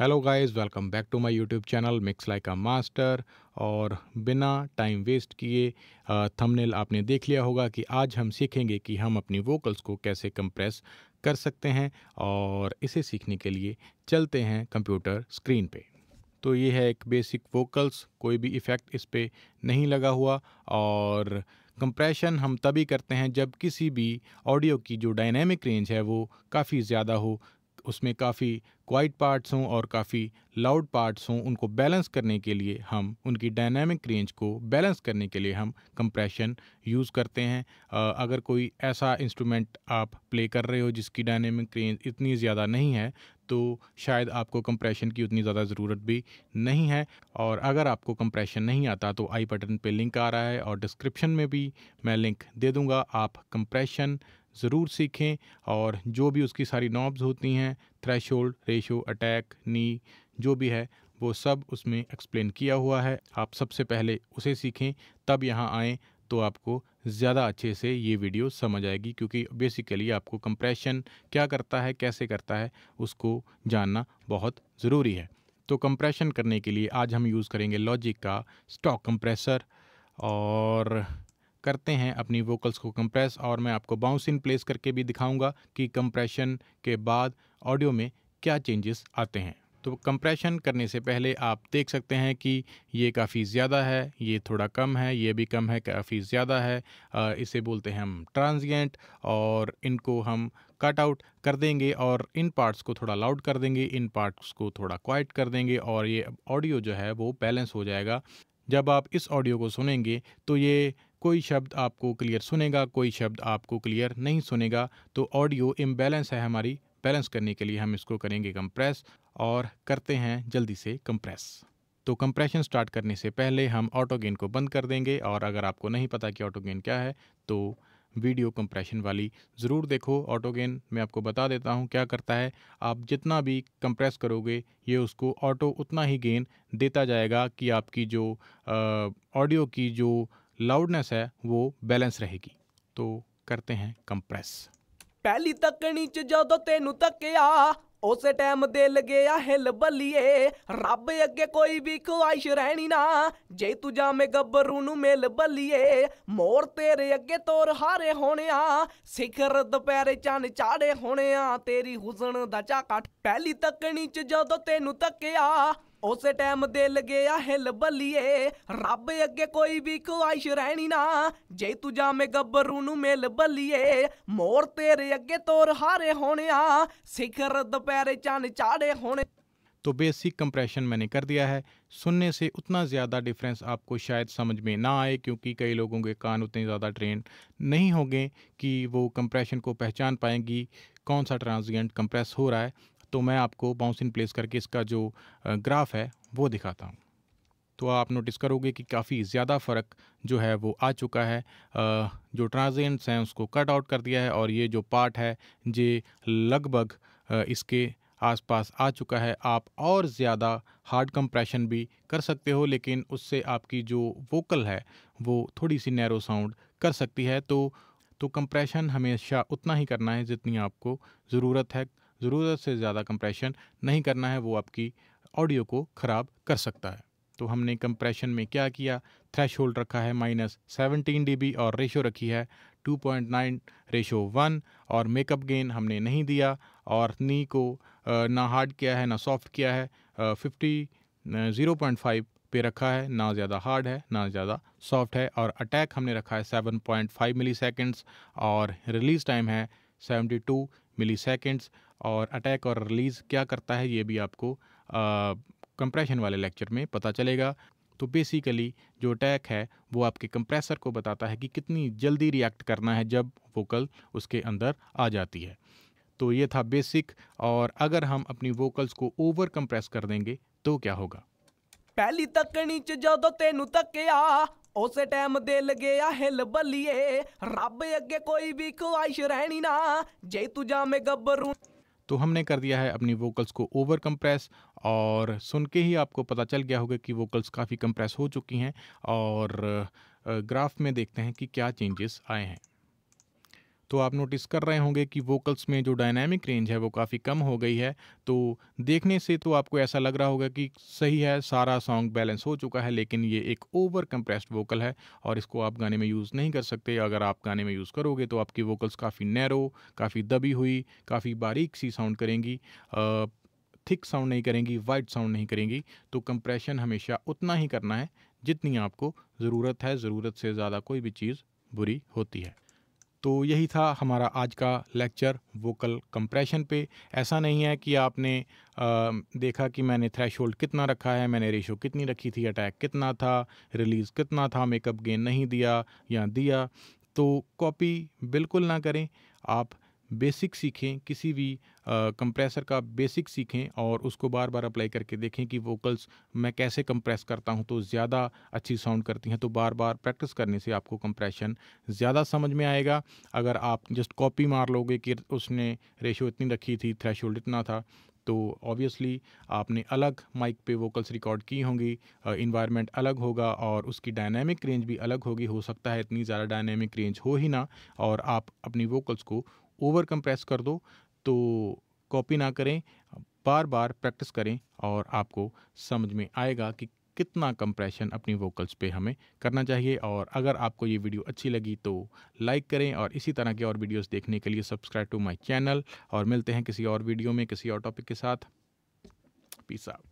hello guys welcome back to my YouTube channel mix like a master और बिना time waste किए thumbnail आपने देख लिया होगा कि आज हम सीखेंगे कि हम अपनी वोकल्स को कैसे कंप्रेस कर सकते हैं और इसे सीखने के लिए चलते हैं कंप्यूटर स्क्रीन पे तो ये है एक बेसिक वोकल्स कोई भी इफ़ेक्ट इस पर नहीं लगा हुआ और कंप्रेशन हम तभी करते हैं जब किसी भी ऑडियो की जो डायनेमिक रेंज है वो काफ़ी ज़्यादा हो उसमें काफ़ी क्वाइट पार्ट्स हों और काफ़ी लाउड पार्ट्स हों उनको बैलेंस करने के लिए हम उनकी डायनामिक रेंज को बैलेंस करने के लिए हम कंप्रेशन यूज़ करते हैं आ, अगर कोई ऐसा इंस्ट्रूमेंट आप प्ले कर रहे हो जिसकी डायनामिक रेंज इतनी ज़्यादा नहीं है तो शायद आपको कंप्रेशन की उतनी ज़्यादा ज़रूरत भी नहीं है और अगर आपको कंप्रेशन नहीं आता तो आई बटन पे लिंक आ रहा है और डिस्क्रिप्शन में भी मैं लिंक दे दूँगा आप कंप्रेशन ज़रूर सीखें और जो भी उसकी सारी नॉब्स होती हैं threshold ratio attack knee जो भी है वो सब उसमें एक्सप्लेन किया हुआ है आप सबसे पहले उसे सीखें तब यहाँ आएँ तो आपको ज़्यादा अच्छे से ये वीडियो समझ आएगी क्योंकि बेसिकली आपको कंप्रेशन क्या करता है कैसे करता है उसको जानना बहुत ज़रूरी है तो कंप्रेशन करने के लिए आज हम यूज़ करेंगे लॉजिक का स्टॉक कंप्रेसर और करते हैं अपनी वोकल्स को कंप्रेस और मैं आपको बाउंस इन प्लेस करके भी दिखाऊंगा कि कंप्रेशन के बाद ऑडियो में क्या चेंजेस आते हैं तो कंप्रेशन करने से पहले आप देख सकते हैं कि ये काफ़ी ज़्यादा है ये थोड़ा कम है ये भी कम है काफ़ी ज़्यादा है आ, इसे बोलते हैं हम ट्रांजिएंट और इनको हम कट आउट कर देंगे और इन पार्ट्स को थोड़ा लाउड कर देंगे इन पार्ट्स को थोड़ा क्वाइट कर देंगे और ये ऑडियो जो है वो बैलेंस हो जाएगा जब आप इस ऑडियो को सुनेंगे तो ये कोई शब्द आपको क्लियर सुनेगा कोई शब्द आपको क्लियर नहीं सुनेगा तो ऑडियो इम्बैलेंस है हमारी बैलेंस करने के लिए हम इसको करेंगे कंप्रेस और करते हैं जल्दी से कंप्रेस तो कंप्रेशन स्टार्ट करने से पहले हम ऑटो गेन को बंद कर देंगे और अगर आपको नहीं पता कि ऑटो गेन क्या है तो वीडियो कंप्रेशन वाली ज़रूर देखो ऑटो गेन मैं आपको बता देता हूँ क्या करता है आप जितना भी कंप्रेस करोगे ये उसको ऑटो उतना ही गेन देता जाएगा कि आपकी जो ऑडियो की जो लाउडनेस ਹੈ ਉਹ ਬੈਲੈਂਸ ਰਹੇਗੀ तो ਕਰਤੇ ਹੈ ਕੰਪਰੈਸ ਪਹਿਲੀ ਤੱਕਣੀ ਚ ਜਦੋਂ ਤੈਨੂੰ ਤੱਕਿਆ ਉਸੇ ਟਾਈਮ ਦਿਲ ਗਿਆ ਹਿਲ ਬੱਲੀਏ ਰੱਬ ਅੱਗੇ ਕੋਈ ਵੀ ਖੁਆਇਸ਼ ਰਹਿਣੀ ਨਾ ਜੇ ਤੂੰ ਜਾਵੇਂ ਗੱਬਰੂ ਨੂੰ ਮਿਲ ਬੱਲੀਏ ਮੋਰ ਤੇਰੇ ਅੱਗੇ ਤੋਰ ਹਾਰੇ ਹੋਣਿਆ ਸਿਖਰ ਦੁਪਹਿਰੇ ਚੰਨ ਚਾੜੇ ਹੋਣਿਆ ਤੇਰੀ ਹੁਸਨ ਦਾ ਝਾਕਾ ਪਹਿਲੀ ਤੱਕਣੀ ਚ ਜਦੋਂ ਤੈਨੂੰ ਤੱਕਿਆ उस ਉਸ ਟਾਈਮ ਦਿਲ ਗਿਆ ਹਿਲ रब अगे कोई भी ख्वाहिश रहनी ना जे तू जा मैं गबरू नू मिल बलिए मोर तेरे अगे तोर हारे होने ਸਿਖਰ ਦੁਪਹਿਰੇ चन चाड़े होने तो बेसिक कंप्रेशन मैंने कर दिया है सुनने से उतना ज़्यादा डिफरेंस आपको शायद समझ में ना आए क्योंकि कई लोगों के कान उतने ज़्यादा ट्रेन नहीं होंगे कि वो कंप्रेशन को पहचान पाएंगी कौन सा ट्रांजिएंट कंप्रेस हो रहा है तो मैं आपको बाउंस इन प्लेस करके इसका जो ग्राफ है वो दिखाता हूँ तो आप नोटिस करोगे कि काफ़ी ज़्यादा फ़र्क जो है वो आ चुका है जो ट्रांजेंट्स हैं उसको कट आउट कर दिया है और ये जो पार्ट है ये लगभग इसके आसपास आ चुका है आप और ज़्यादा हार्ड कंप्रेशन भी कर सकते हो लेकिन उससे आपकी जो वोकल है वो थोड़ी सी नैरो साउंड कर सकती है तो तो कंप्रेशन हमेशा उतना ही करना है जितनी आपको ज़रूरत है ज़रूरत से ज़्यादा कंप्रेशन नहीं करना है वो आपकी ऑडियो को ख़राब कर सकता है तो हमने कंप्रेशन में क्या किया थ्रेश होल्ड रखा है माइनस सेवनटीन डी और रेशो रखी है 2.9 रेशो वन और मेकअप गेन हमने नहीं दिया और नी को ना हार्ड किया है ना सॉफ्ट किया है फिफ्टी ज़ीरो पॉइंट फाइव पे रखा है ना ज़्यादा हार्ड है ना ज़्यादा सॉफ्ट है और अटैक हमने रखा है सेवन पॉइंट फाइव मिली और रिलीज़ टाइम है सेवेंटी टू मिली और अटैक और रिलीज़ क्या करता है ये भी आपको कंप्रेशन वाले लेक्चर में पता चलेगा तो बेसिकली जो अटैक है वो आपके कंप्रेसर को बताता है कि कितनी जल्दी रिएक्ट करना है जब वोकल उसके अंदर आ जाती है तो ये था बेसिक और अगर हम अपनी वोकल्स को ओवर कंप्रेस कर देंगे तो क्या होगा पहली ਤੱਕਣੀ ਚ ਜਦੋਂ ਤੈਨੂੰ ਤੱਕਿਆ ਉਸੇ ਟਾਈਮ ਦਿਲ हिल बलिए रब अगे कोई भी ख्वाहिश रहनी ना जे तू जा मैं गबरू तो हमने कर दिया है अपनी वोकल्स को ओवर कंप्रेस और सुन के ही आपको पता चल गया होगा कि वोकल्स काफ़ी कंप्रेस हो चुकी हैं और ग्राफ में देखते हैं कि क्या चेंजेस आए हैं तो आप नोटिस कर रहे होंगे कि वोकल्स में जो डायनामिक रेंज है वो काफ़ी कम हो गई है तो देखने से तो आपको ऐसा लग रहा होगा कि सही है सारा सॉन्ग बैलेंस हो चुका है लेकिन ये एक ओवर कंप्रेस्ड वोकल है और इसको आप गाने में यूज़ नहीं कर सकते अगर आप गाने में यूज़ करोगे तो आपकी वोकल्स काफ़ी नैरो काफ़ी दबी हुई काफ़ी बारीक सी साउंड करेंगी आ, थिक साउंड नहीं करेंगी वाइट साउंड नहीं करेंगी तो कंप्रेशन हमेशा उतना ही करना है जितनी आपको ज़रूरत है ज़रूरत से ज़्यादा कोई भी चीज़ बुरी होती है तो यही था हमारा आज का लेक्चर वोकल कंप्रेशन पे ऐसा नहीं है कि आपने आ, देखा कि मैंने थ्रेश कितना रखा है मैंने रेशो कितनी रखी थी अटैक कितना था रिलीज़ कितना था मेकअप गेन नहीं दिया या दिया तो कॉपी बिल्कुल ना करें आप बेसिक सीखें किसी भी कंप्रेसर का बेसिक सीखें और उसको बार बार अप्लाई करके देखें कि वोकल्स मैं कैसे कंप्रेस करता हूं तो ज़्यादा अच्छी साउंड करती हैं तो बार बार प्रैक्टिस करने से आपको कंप्रेशन ज़्यादा समझ में आएगा अगर आप जस्ट कॉपी मार लोगे कि उसने रेशो इतनी रखी थी थ्रेश इतना था तो ऑब्वियसली आपने अलग माइक पे वोकल्स रिकॉर्ड की होंगी इन्वायरमेंट अलग होगा और उसकी डायनेमिक रेंज भी अलग होगी हो सकता है इतनी ज़्यादा डायनेमिक रेंज हो ही ना और आप अपनी वोकल्स को ओवर कंप्रेस कर दो तो कॉपी ना करें बार बार प्रैक्टिस करें और आपको समझ में आएगा कि कितना कंप्रेशन अपनी वोकल्स पे हमें करना चाहिए और अगर आपको ये वीडियो अच्छी लगी तो लाइक करें और इसी तरह के और वीडियोस देखने के लिए सब्सक्राइब टू माय चैनल और मिलते हैं किसी और वीडियो में किसी और टॉपिक के साथ पीस आउट